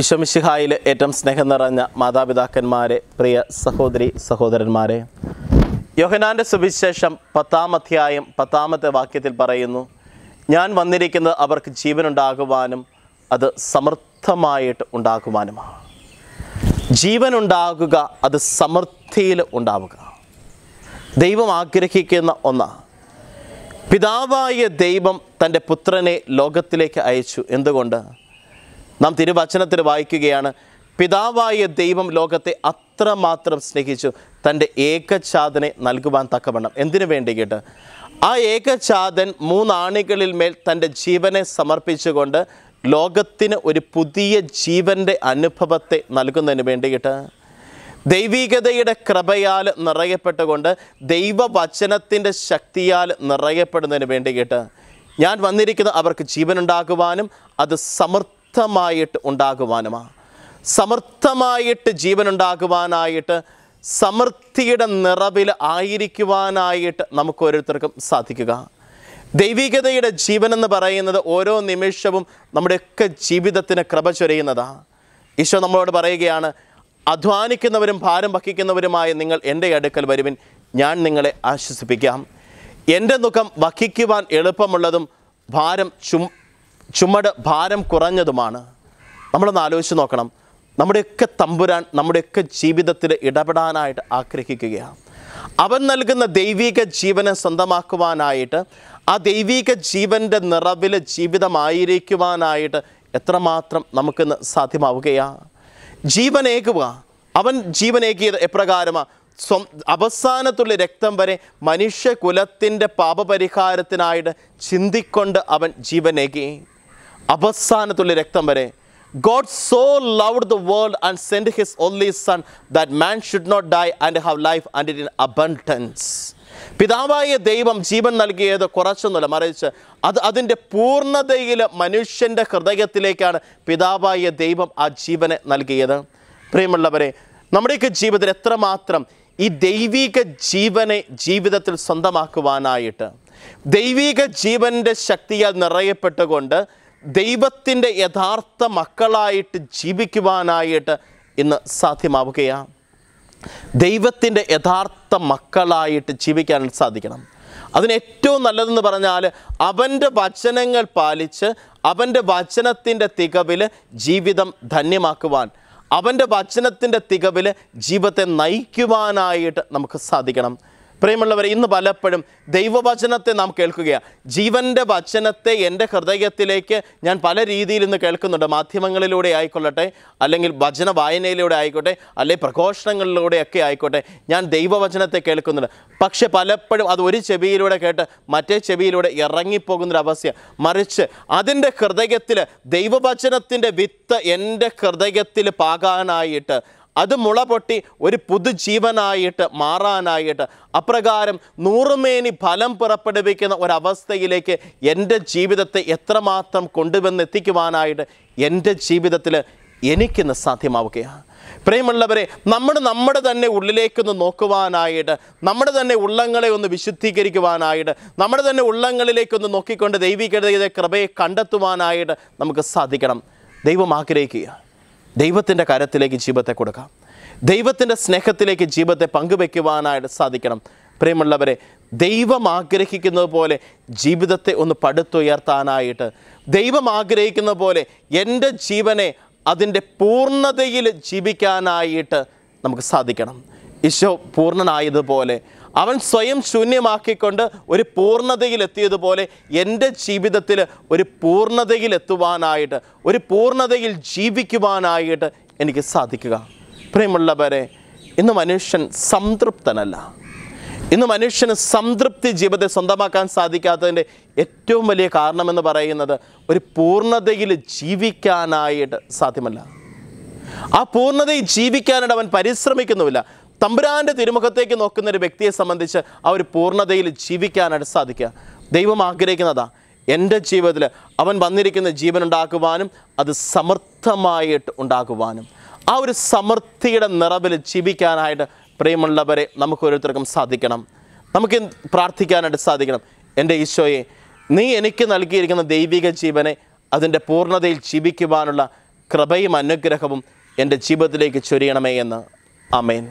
ഇഷമിഷിഹായിലെ ഏറ്റവും സ്നേഹം നിറഞ്ഞ മാതാപിതാക്കന്മാരെ പ്രിയ സഹോദരി സഹോദരന്മാരെ യോഹനാൻ്റെ സുവിശേഷം പത്താം അധ്യായം പത്താമത്തെ വാക്യത്തിൽ പറയുന്നു ഞാൻ വന്നിരിക്കുന്നത് അവർക്ക് ജീവനുണ്ടാകുവാനും അത് സമൃദ്ധമായിട്ട് ഉണ്ടാകുവാനുമാണ് ജീവനുണ്ടാകുക അത് സമൃദ്ധിയിൽ ഉണ്ടാവുക ദൈവം ആഗ്രഹിക്കുന്ന ഒന്നാണ് പിതാവായ ദൈവം തൻ്റെ പുത്രനെ ലോകത്തിലേക്ക് അയച്ചു എന്തുകൊണ്ട് നാം തിരുവചനത്തിൽ വായിക്കുകയാണ് പിതാവായ ദൈവം ലോകത്തെ അത്രമാത്രം സ്നേഹിച്ചു തൻ്റെ ഏകചാതനെ നൽകുവാൻ തക്കവണ്ണം എന്തിനു വേണ്ടി കേട്ട് ആ ഏകചാതൻ മൂന്നാണികളിൽ മേൽ തൻ്റെ ജീവനെ സമർപ്പിച്ചുകൊണ്ട് ലോകത്തിന് ഒരു പുതിയ ജീവൻ്റെ അനുഭവത്തെ നൽകുന്നതിന് വേണ്ടിയിട്ട് ദൈവികതയുടെ കൃപയാൽ നിറയപ്പെട്ടുകൊണ്ട് ദൈവവചനത്തിൻ്റെ ശക്തിയാൽ നിറയപ്പെടുന്നതിന് വേണ്ടിയിട്ട് ഞാൻ വന്നിരിക്കുന്ന അവർക്ക് ജീവനുണ്ടാകുവാനും അത് സമർ സമർത്ഥമായിട്ട് ഉണ്ടാകുവാനുമാണ് സമർത്ഥമായിട്ട് ഉണ്ടാകുവാനായിട്ട് സമൃദ്ധിയുടെ നിറവിൽ ആയിരിക്കുവാനായിട്ട് നമുക്ക് ഓരോരുത്തർക്കും സാധിക്കുക ദൈവികതയുടെ എന്ന് പറയുന്നത് ഓരോ നിമിഷവും നമ്മുടെയൊക്കെ ജീവിതത്തിന് കൃപ ചൊരയുന്നതാണ് ഈശോ നമ്മളോട് പറയുകയാണ് അധ്വാനിക്കുന്നവരും ഭാരം വഹിക്കുന്നവരുമായ നിങ്ങൾ എൻ്റെ അടുക്കൽ വരുവിൻ ഞാൻ നിങ്ങളെ ആശ്വസിപ്പിക്കാം എൻ്റെ മുഖം വഹിക്കുവാൻ എളുപ്പമുള്ളതും ഭാരം ചും ചുമട് ഭാരം കുറഞ്ഞതുമാണ് നമ്മളൊന്ന് ആലോചിച്ച് നോക്കണം നമ്മുടെയൊക്കെ തമ്പുരാൻ നമ്മുടെയൊക്കെ ജീവിതത്തിൽ ഇടപെടാനായിട്ട് ആഗ്രഹിക്കുകയാണ് അവൻ നൽകുന്ന ദൈവിക ജീവനെ സ്വന്തമാക്കുവാനായിട്ട് ആ ദൈവിക ജീവൻ്റെ നിറവിൽ ജീവിതമായിരിക്കുവാനായിട്ട് എത്രമാത്രം നമുക്കിന്ന് സാധ്യമാവുകയാണ് ജീവനേകുക അവൻ ജീവനേകിയത് എപ്രകാരമാണ് സ്വ അവസാനത്തുള്ള രക്തം വരെ മനുഷ്യകുലത്തിൻ്റെ പാപപരിഹാരത്തിനായിട്ട് ചിന്തിക്കൊണ്ട് അവൻ ജീവനേകി അവസാനത്തുള്ള രക്തം വരെ God so love the world and send his only son that man should not die and have life and it in abundance പിതാവായ ദൈവം ജീവൻ നൽകിയത് കുറച്ചൊന്നുമില്ല മറിച്ച് അത് അതിൻ്റെ പൂർണ്ണതയിൽ മനുഷ്യൻ്റെ ഹൃദയത്തിലേക്കാണ് പിതാവായ ദൈവം ആ ജീവനെ നൽകിയത് പ്രിയമുള്ളവരെ നമ്മുടെയൊക്കെ ജീവിതത്തിൽ എത്രമാത്രം ഈ ദൈവിക ജീവനെ ജീവിതത്തിൽ സ്വന്തമാക്കുവാനായിട്ട് ദൈവിക ജീവൻ്റെ ശക്തിയാൽ നിറയപ്പെട്ടുകൊണ്ട് ദൈവത്തിൻ്റെ യഥാർത്ഥ മക്കളായിട്ട് ജീവിക്കുവാനായിട്ട് ഇന്ന് സാധ്യമാവുകയാണ് ദൈവത്തിൻ്റെ യഥാർത്ഥ മക്കളായിട്ട് ജീവിക്കാൻ സാധിക്കണം അതിന് ഏറ്റവും നല്ലതെന്ന് പറഞ്ഞാൽ അവൻ്റെ വചനങ്ങൾ പാലിച്ച് അവൻ്റെ വചനത്തിൻ്റെ തികവിൽ ജീവിതം ധന്യമാക്കുവാൻ അവൻ്റെ വചനത്തിൻ്റെ തികവിൽ ജീവിതത്തെ നയിക്കുവാനായിട്ട് നമുക്ക് സാധിക്കണം പ്രിയമുള്ളവരെ ഇന്ന് പലപ്പോഴും ദൈവവചനത്തെ നാം കേൾക്കുകയാണ് ജീവൻ്റെ വചനത്തെ എൻ്റെ ഹൃദയത്തിലേക്ക് ഞാൻ പല രീതിയിൽ ഇന്ന് കേൾക്കുന്നുണ്ട് മാധ്യമങ്ങളിലൂടെ ആയിക്കൊള്ളട്ടെ അല്ലെങ്കിൽ വചന വായനയിലൂടെ ആയിക്കോട്ടെ അല്ലെങ്കിൽ പ്രഘോഷണങ്ങളിലൂടെയൊക്കെ ആയിക്കോട്ടെ ഞാൻ ദൈവവചനത്തെ കേൾക്കുന്നുണ്ട് പക്ഷെ പലപ്പോഴും അത് ഒരു ചെവിയിലൂടെ കേട്ട് മറ്റേ ചെവിയിലൂടെ ഇറങ്ങിപ്പോകുന്നൊരവസ്ഥ മറിച്ച് അതിൻ്റെ ഹൃദയത്തിൽ ദൈവവചനത്തിൻ്റെ വിത്ത് എൻ്റെ ഹൃദയത്തിൽ പാകാനായിട്ട് അത് മുള പൊട്ടി ഒരു പുതുജീവനായിട്ട് മാറാനായിട്ട് അപ്രകാരം നൂറുമേനി ഫലം പുറപ്പെടുവിക്കുന്ന ഒരവസ്ഥയിലേക്ക് എൻ്റെ ജീവിതത്തെ എത്രമാത്രം എത്തിക്കുവാനായിട്ട് എൻ്റെ ജീവിതത്തിൽ എനിക്കിന്ന് സാധ്യമാവുകയാണ് പ്രിയമുള്ളവരെ നമ്മൾ നമ്മുടെ തന്നെ ഉള്ളിലേക്കൊന്ന് നോക്കുവാനായിട്ട് നമ്മുടെ തന്നെ ഉള്ളങ്ങളെ ഒന്ന് വിശുദ്ധീകരിക്കുവാനായിട്ട് നമ്മുടെ തന്നെ ഉള്ളങ്ങളിലേക്കൊന്ന് നോക്കിക്കൊണ്ട് ദൈവികതയുടെ കൃപയെ കണ്ടെത്തുവാനായിട്ട് നമുക്ക് സാധിക്കണം ദൈവം ആഗ്രഹിക്കുകയാണ് ദൈവത്തിൻ്റെ കരത്തിലേക്ക് ജീവിതത്തെ കൊടുക്കാം ദൈവത്തിൻ്റെ സ്നേഹത്തിലേക്ക് ജീവിതത്തെ പങ്കുവെക്കുവാനായിട്ട് സാധിക്കണം പ്രിയമുള്ളവരെ ദൈവം ആഗ്രഹിക്കുന്നത് പോലെ ജീവിതത്തെ ഒന്ന് പടുത്തുയർത്താനായിട്ട് ദൈവം ആഗ്രഹിക്കുന്ന പോലെ എൻ്റെ ജീവനെ അതിൻ്റെ പൂർണ്ണതയിൽ ജീവിക്കാനായിട്ട് നമുക്ക് സാധിക്കണം ഈശോ പൂർണ്ണനായതുപോലെ അവൻ സ്വയം ശൂന്യമാക്കിക്കൊണ്ട് ഒരു പൂർണ്ണതയിലെത്തിയതുപോലെ എൻ്റെ ജീവിതത്തിൽ ഒരു പൂർണ്ണതയിലെത്തുവാനായിട്ട് ഒരു പൂർണ്ണതയിൽ ജീവിക്കുവാനായിട്ട് എനിക്ക് സാധിക്കുക പ്രിയമുള്ളവരെ ഇന്ന് മനുഷ്യൻ സംതൃപ്തനല്ല ഇന്ന് മനുഷ്യന് സംതൃപ്തി ജീവിതത്തെ സ്വന്തമാക്കാൻ സാധിക്കാത്തതിൻ്റെ ഏറ്റവും വലിയ കാരണമെന്ന് പറയുന്നത് ഒരു പൂർണ്ണതയിൽ ജീവിക്കാനായിട്ട് സാധ്യമല്ല ആ പൂർണ്ണതയിൽ ജീവിക്കാനായിട്ട് അവൻ പരിശ്രമിക്കുന്നുമില്ല തമ്പുരാൻ്റെ തിരുമുഖത്തേക്ക് നോക്കുന്ന ഒരു വ്യക്തിയെ സംബന്ധിച്ച് ആ ഒരു പൂർണ്ണതയിൽ ജീവിക്കാനായിട്ട് സാധിക്കുക ദൈവം ആഗ്രഹിക്കുന്നതാ എൻ്റെ ജീവിതത്തിൽ അവൻ വന്നിരിക്കുന്ന ജീവൻ ഉണ്ടാക്കുവാനും അത് സമർത്ഥമായിട്ട് ഉണ്ടാക്കുവാനും ആ ഒരു സമൃദ്ധിയുടെ നിറവിൽ ജീവിക്കാനായിട്ട് പ്രിയമുള്ളവരെ നമുക്ക് ഓരോരുത്തർക്കും സാധിക്കണം നമുക്ക് പ്രാർത്ഥിക്കാനായിട്ട് സാധിക്കണം എൻ്റെ ഈശോയെ നീ എനിക്ക് നൽകിയിരിക്കുന്ന ദൈവിക ജീവനെ അതിൻ്റെ പൂർണ്ണതയിൽ ജീവിക്കുവാനുള്ള കൃപയും അനുഗ്രഹവും എൻ്റെ ജീവിതത്തിലേക്ക് ചൊരിയണമേ എന്ന് അമേൻ